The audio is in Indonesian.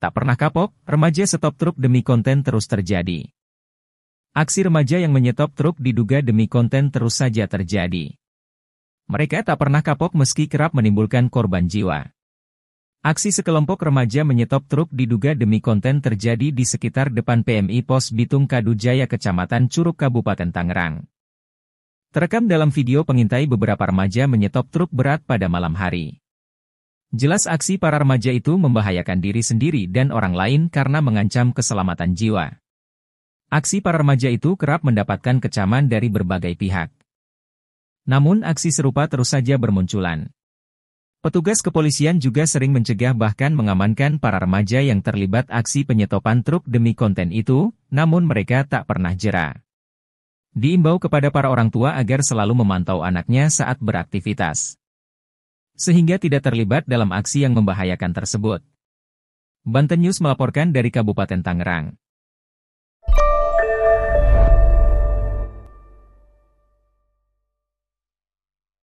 Tak pernah kapok, remaja stop truk demi konten terus terjadi. Aksi remaja yang menyetop truk diduga demi konten terus saja terjadi. Mereka tak pernah kapok meski kerap menimbulkan korban jiwa. Aksi sekelompok remaja menyetop truk diduga demi konten terjadi di sekitar depan PMI Pos Bitung Kadujaya Kecamatan Curug Kabupaten Tangerang. Terekam dalam video pengintai beberapa remaja menyetop truk berat pada malam hari. Jelas aksi para remaja itu membahayakan diri sendiri dan orang lain karena mengancam keselamatan jiwa. Aksi para remaja itu kerap mendapatkan kecaman dari berbagai pihak. Namun aksi serupa terus saja bermunculan. Petugas kepolisian juga sering mencegah bahkan mengamankan para remaja yang terlibat aksi penyetopan truk demi konten itu, namun mereka tak pernah jera. Diimbau kepada para orang tua agar selalu memantau anaknya saat beraktivitas sehingga tidak terlibat dalam aksi yang membahayakan tersebut. Banten News melaporkan dari Kabupaten Tangerang.